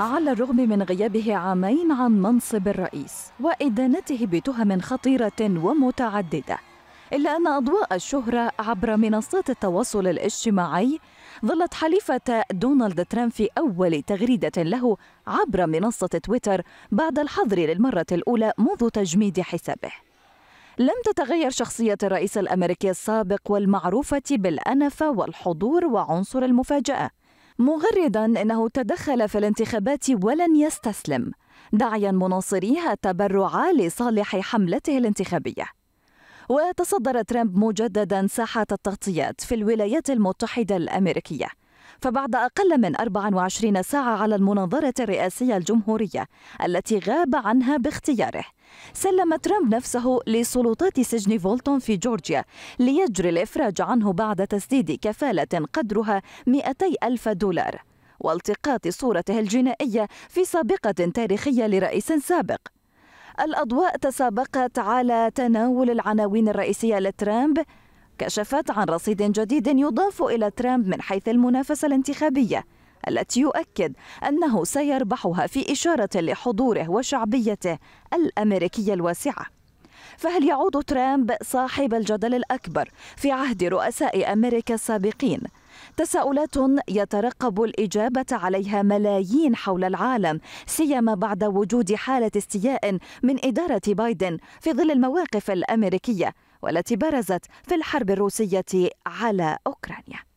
على الرغم من غيابه عامين عن منصب الرئيس وإدانته بتهم خطيرة ومتعددة إلا أن أضواء الشهرة عبر منصات التواصل الاجتماعي ظلت حليفة دونالد ترامب في أول تغريدة له عبر منصة تويتر بعد الحظر للمرة الأولى منذ تجميد حسابه لم تتغير شخصية الرئيس الأمريكي السابق والمعروفة بالأنفة والحضور وعنصر المفاجأة مغردا انه تدخل في الانتخابات ولن يستسلم داعيا مناصريه التبرع لصالح حملته الانتخابيه وتصدر ترامب مجددا ساحه التغطيات في الولايات المتحده الامريكيه فبعد أقل من 24 ساعة على المناظرة الرئاسية الجمهورية التي غاب عنها باختياره سلم ترامب نفسه لسلطات سجن فولتون في جورجيا ليجري الإفراج عنه بعد تسديد كفالة قدرها 200 ألف دولار والتقاط صورته الجنائية في سابقة تاريخية لرئيس سابق الأضواء تسابقت على تناول العناوين الرئيسية لترامب كشفت عن رصيد جديد يضاف إلى ترامب من حيث المنافسة الانتخابية التي يؤكد أنه سيربحها في إشارة لحضوره وشعبيته الأمريكية الواسعة فهل يعود ترامب صاحب الجدل الأكبر في عهد رؤساء أمريكا السابقين؟ تساؤلات يترقب الإجابة عليها ملايين حول العالم سيما بعد وجود حالة استياء من إدارة بايدن في ظل المواقف الأمريكية والتي برزت في الحرب الروسية على أوكرانيا